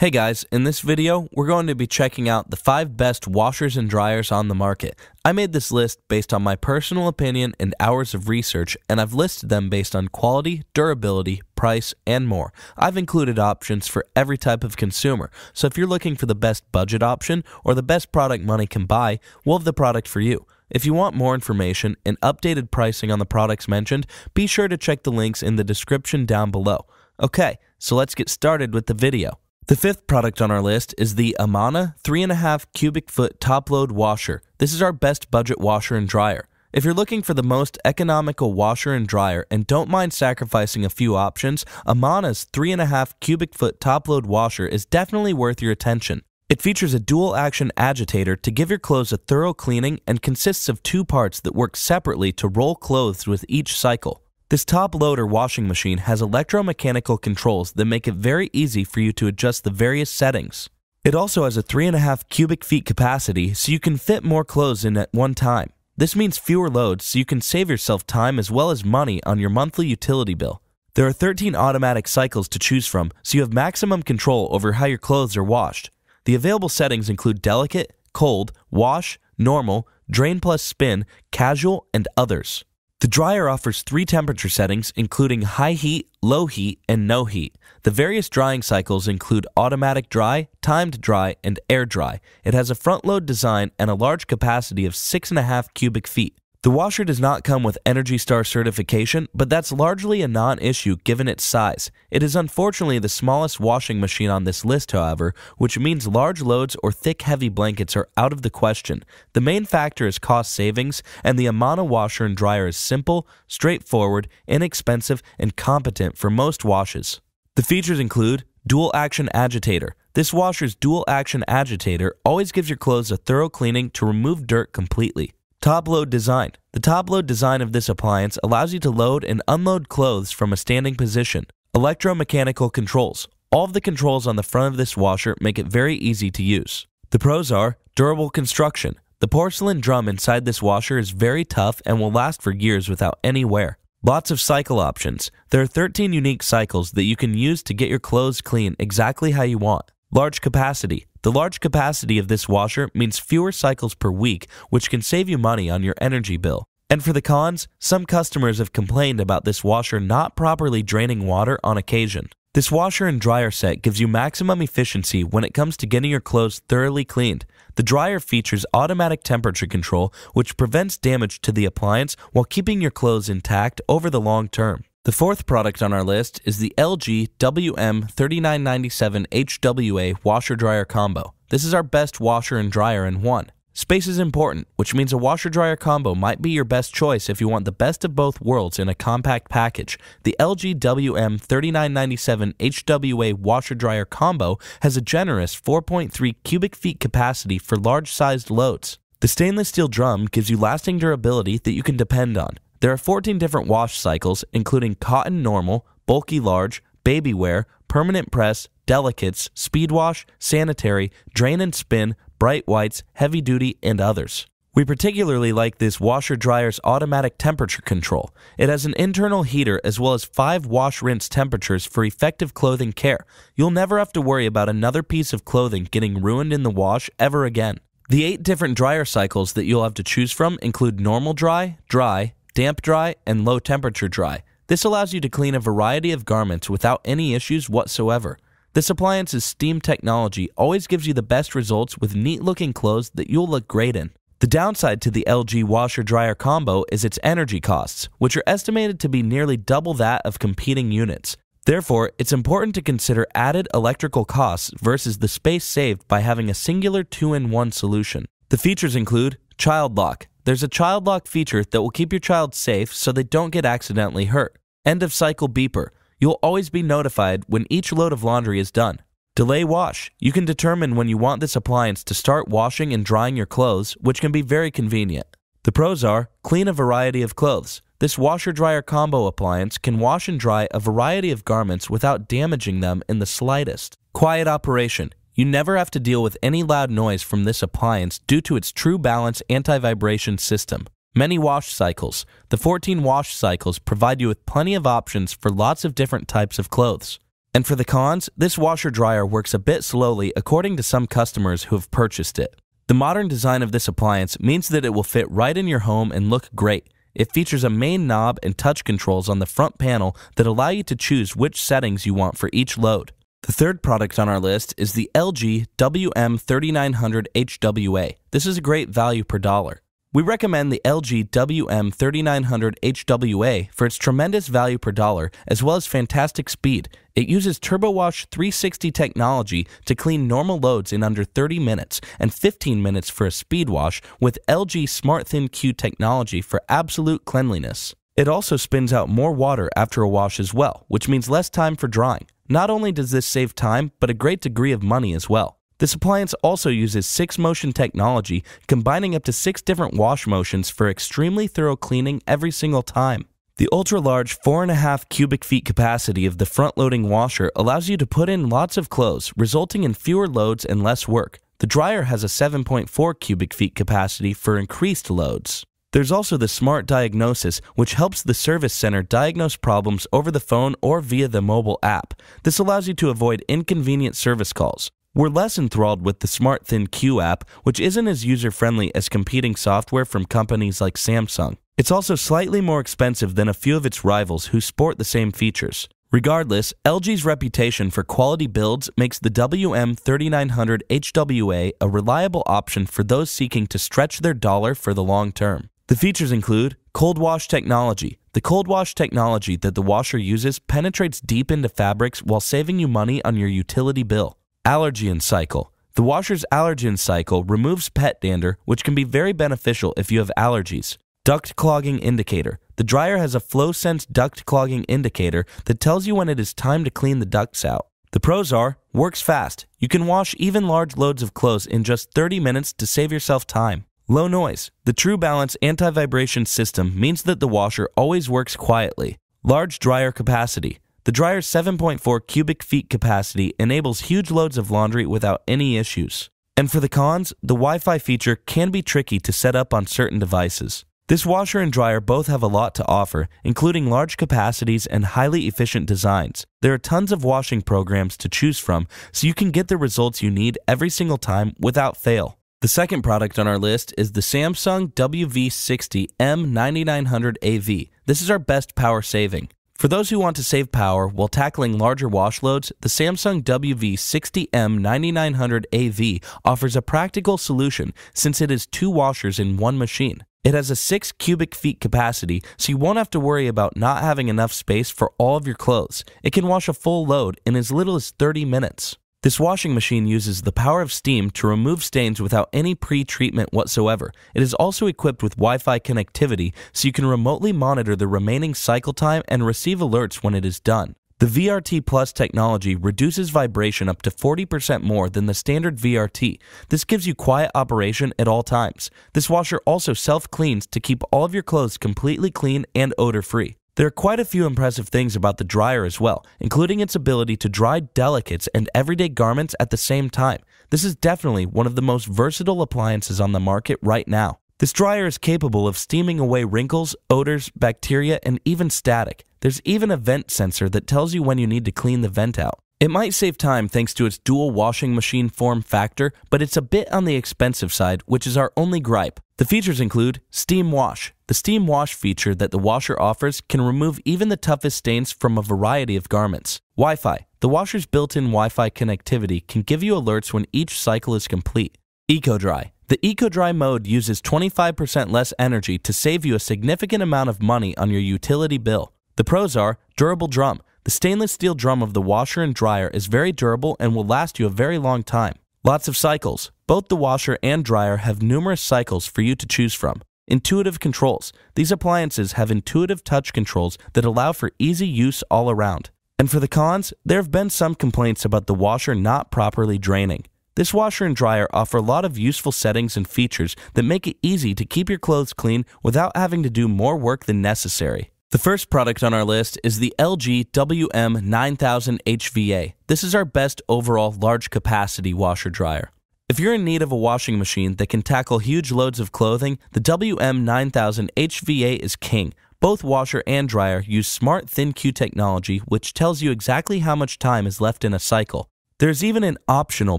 Hey guys, in this video, we're going to be checking out the 5 best washers and dryers on the market. I made this list based on my personal opinion and hours of research, and I've listed them based on quality, durability, price, and more. I've included options for every type of consumer, so if you're looking for the best budget option or the best product money can buy, we'll have the product for you. If you want more information and updated pricing on the products mentioned, be sure to check the links in the description down below. Okay, so let's get started with the video. The fifth product on our list is the Amana 3.5 cubic foot top load washer. This is our best budget washer and dryer. If you're looking for the most economical washer and dryer and don't mind sacrificing a few options, Amana's 3.5 cubic foot top load washer is definitely worth your attention. It features a dual action agitator to give your clothes a thorough cleaning and consists of two parts that work separately to roll clothes with each cycle. This top loader washing machine has electromechanical controls that make it very easy for you to adjust the various settings. It also has a 3.5 cubic feet capacity so you can fit more clothes in at one time. This means fewer loads so you can save yourself time as well as money on your monthly utility bill. There are 13 automatic cycles to choose from so you have maximum control over how your clothes are washed. The available settings include delicate, cold, wash, normal, drain plus spin, casual, and others. The dryer offers three temperature settings, including high heat, low heat, and no heat. The various drying cycles include automatic dry, timed dry, and air dry. It has a front load design and a large capacity of 6.5 cubic feet. The washer does not come with Energy Star certification, but that's largely a non issue given its size. It is unfortunately the smallest washing machine on this list, however, which means large loads or thick, heavy blankets are out of the question. The main factor is cost savings, and the Amana washer and dryer is simple, straightforward, inexpensive, and competent for most washes. The features include dual action agitator. This washer's dual action agitator always gives your clothes a thorough cleaning to remove dirt completely. Top load design. The top load design of this appliance allows you to load and unload clothes from a standing position. Electromechanical controls. All of the controls on the front of this washer make it very easy to use. The pros are durable construction. The porcelain drum inside this washer is very tough and will last for years without any wear. Lots of cycle options. There are 13 unique cycles that you can use to get your clothes clean exactly how you want. Large capacity. The large capacity of this washer means fewer cycles per week, which can save you money on your energy bill. And for the cons, some customers have complained about this washer not properly draining water on occasion. This washer and dryer set gives you maximum efficiency when it comes to getting your clothes thoroughly cleaned. The dryer features automatic temperature control, which prevents damage to the appliance while keeping your clothes intact over the long term. The fourth product on our list is the LG WM3997HWA washer dryer combo. This is our best washer and dryer in one. Space is important, which means a washer dryer combo might be your best choice if you want the best of both worlds in a compact package. The LG WM3997HWA washer dryer combo has a generous 4.3 cubic feet capacity for large sized loads. The stainless steel drum gives you lasting durability that you can depend on. There are 14 different wash cycles, including cotton normal, bulky large, baby wear, permanent press, delicates, speed wash, sanitary, drain and spin, bright whites, heavy duty, and others. We particularly like this washer dryer's automatic temperature control. It has an internal heater as well as five wash rinse temperatures for effective clothing care. You'll never have to worry about another piece of clothing getting ruined in the wash ever again. The eight different dryer cycles that you'll have to choose from include normal dry, dry, damp dry and low temperature dry. This allows you to clean a variety of garments without any issues whatsoever. This appliance's steam technology always gives you the best results with neat looking clothes that you'll look great in. The downside to the LG washer dryer combo is its energy costs, which are estimated to be nearly double that of competing units. Therefore, it's important to consider added electrical costs versus the space saved by having a singular two in one solution. The features include child lock, there's a child lock feature that will keep your child safe so they don't get accidentally hurt. End of cycle beeper. You'll always be notified when each load of laundry is done. Delay wash. You can determine when you want this appliance to start washing and drying your clothes, which can be very convenient. The pros are clean a variety of clothes. This washer dryer combo appliance can wash and dry a variety of garments without damaging them in the slightest. Quiet operation. You never have to deal with any loud noise from this appliance due to its True Balance anti-vibration system. Many wash cycles. The 14 wash cycles provide you with plenty of options for lots of different types of clothes. And for the cons, this washer dryer works a bit slowly according to some customers who have purchased it. The modern design of this appliance means that it will fit right in your home and look great. It features a main knob and touch controls on the front panel that allow you to choose which settings you want for each load. The third product on our list is the LG WM3900 HWA. This is a great value per dollar. We recommend the LG WM3900 HWA for its tremendous value per dollar as well as fantastic speed. It uses TurboWash 360 technology to clean normal loads in under 30 minutes and 15 minutes for a speed wash with LG SmartThin Q technology for absolute cleanliness. It also spins out more water after a wash as well, which means less time for drying. Not only does this save time, but a great degree of money as well. This appliance also uses 6 motion technology, combining up to 6 different wash motions for extremely thorough cleaning every single time. The ultra large 4.5 cubic feet capacity of the front loading washer allows you to put in lots of clothes, resulting in fewer loads and less work. The dryer has a 7.4 cubic feet capacity for increased loads. There's also the Smart Diagnosis, which helps the service center diagnose problems over the phone or via the mobile app. This allows you to avoid inconvenient service calls. We're less enthralled with the Smart Thin Q app, which isn't as user friendly as competing software from companies like Samsung. It's also slightly more expensive than a few of its rivals who sport the same features. Regardless, LG's reputation for quality builds makes the WM3900 HWA a reliable option for those seeking to stretch their dollar for the long term. The features include cold wash technology. The cold wash technology that the washer uses penetrates deep into fabrics while saving you money on your utility bill. Allergen cycle. The washer's allergen cycle removes pet dander, which can be very beneficial if you have allergies. Duct clogging indicator. The dryer has a flow sense duct clogging indicator that tells you when it is time to clean the ducts out. The pros are works fast. You can wash even large loads of clothes in just 30 minutes to save yourself time. Low noise. The True Balance anti-vibration system means that the washer always works quietly. Large dryer capacity. The dryer's 7.4 cubic feet capacity enables huge loads of laundry without any issues. And for the cons, the Wi-Fi feature can be tricky to set up on certain devices. This washer and dryer both have a lot to offer, including large capacities and highly efficient designs. There are tons of washing programs to choose from, so you can get the results you need every single time without fail. The second product on our list is the Samsung WV60 M9900AV. This is our best power saving. For those who want to save power while tackling larger wash loads, the Samsung WV60M9900AV offers a practical solution since it is two washers in one machine. It has a 6 cubic feet capacity, so you won't have to worry about not having enough space for all of your clothes. It can wash a full load in as little as 30 minutes. This washing machine uses the power of steam to remove stains without any pre-treatment whatsoever. It is also equipped with Wi-Fi connectivity so you can remotely monitor the remaining cycle time and receive alerts when it is done. The VRT Plus technology reduces vibration up to 40% more than the standard VRT. This gives you quiet operation at all times. This washer also self-cleans to keep all of your clothes completely clean and odor-free. There are quite a few impressive things about the dryer as well, including its ability to dry delicates and everyday garments at the same time. This is definitely one of the most versatile appliances on the market right now. This dryer is capable of steaming away wrinkles, odors, bacteria, and even static. There's even a vent sensor that tells you when you need to clean the vent out. It might save time thanks to its dual washing machine form factor, but it's a bit on the expensive side, which is our only gripe. The features include steam wash. The steam wash feature that the washer offers can remove even the toughest stains from a variety of garments. Wi-Fi. The washer's built-in Wi-Fi connectivity can give you alerts when each cycle is complete. Eco dry. The eco dry mode uses 25% less energy to save you a significant amount of money on your utility bill. The pros are durable drum. The stainless steel drum of the washer and dryer is very durable and will last you a very long time. Lots of cycles. Both the washer and dryer have numerous cycles for you to choose from. Intuitive controls. These appliances have intuitive touch controls that allow for easy use all around. And for the cons, there have been some complaints about the washer not properly draining. This washer and dryer offer a lot of useful settings and features that make it easy to keep your clothes clean without having to do more work than necessary. The first product on our list is the LG WM9000HVA. This is our best overall large capacity washer dryer. If you're in need of a washing machine that can tackle huge loads of clothing, the WM9000HVA is king. Both washer and dryer use smart thin Q technology which tells you exactly how much time is left in a cycle. There's even an optional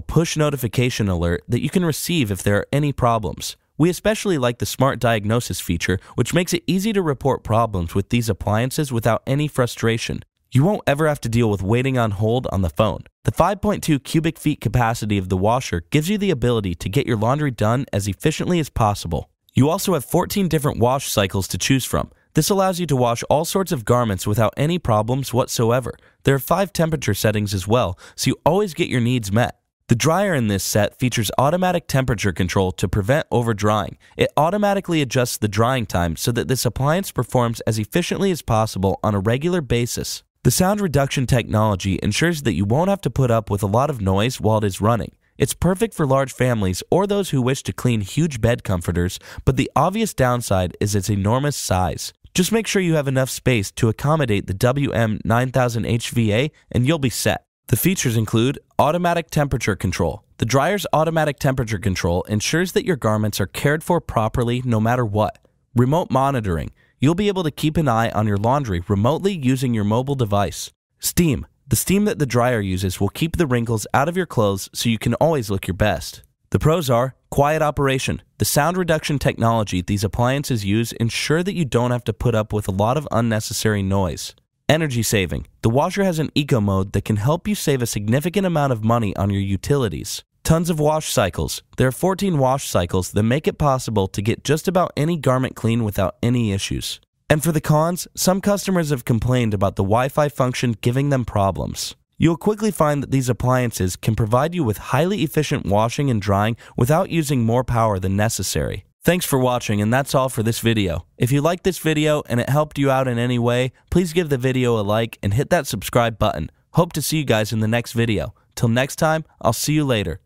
push notification alert that you can receive if there are any problems. We especially like the smart diagnosis feature, which makes it easy to report problems with these appliances without any frustration. You won't ever have to deal with waiting on hold on the phone. The 5.2 cubic feet capacity of the washer gives you the ability to get your laundry done as efficiently as possible. You also have 14 different wash cycles to choose from. This allows you to wash all sorts of garments without any problems whatsoever. There are five temperature settings as well, so you always get your needs met. The dryer in this set features automatic temperature control to prevent overdrying. It automatically adjusts the drying time so that this appliance performs as efficiently as possible on a regular basis. The sound reduction technology ensures that you won't have to put up with a lot of noise while it is running. It's perfect for large families or those who wish to clean huge bed comforters, but the obvious downside is its enormous size. Just make sure you have enough space to accommodate the WM9000HVA and you'll be set. The features include automatic temperature control. The dryer's automatic temperature control ensures that your garments are cared for properly no matter what. Remote monitoring. You'll be able to keep an eye on your laundry remotely using your mobile device. Steam. The steam that the dryer uses will keep the wrinkles out of your clothes so you can always look your best. The pros are quiet operation. The sound reduction technology these appliances use ensure that you don't have to put up with a lot of unnecessary noise. Energy saving. The washer has an eco mode that can help you save a significant amount of money on your utilities. Tons of wash cycles. There are 14 wash cycles that make it possible to get just about any garment clean without any issues. And for the cons, some customers have complained about the Wi Fi function giving them problems. You'll quickly find that these appliances can provide you with highly efficient washing and drying without using more power than necessary. Thanks for watching and that's all for this video. If you liked this video and it helped you out in any way, please give the video a like and hit that subscribe button. Hope to see you guys in the next video. Till next time, I'll see you later.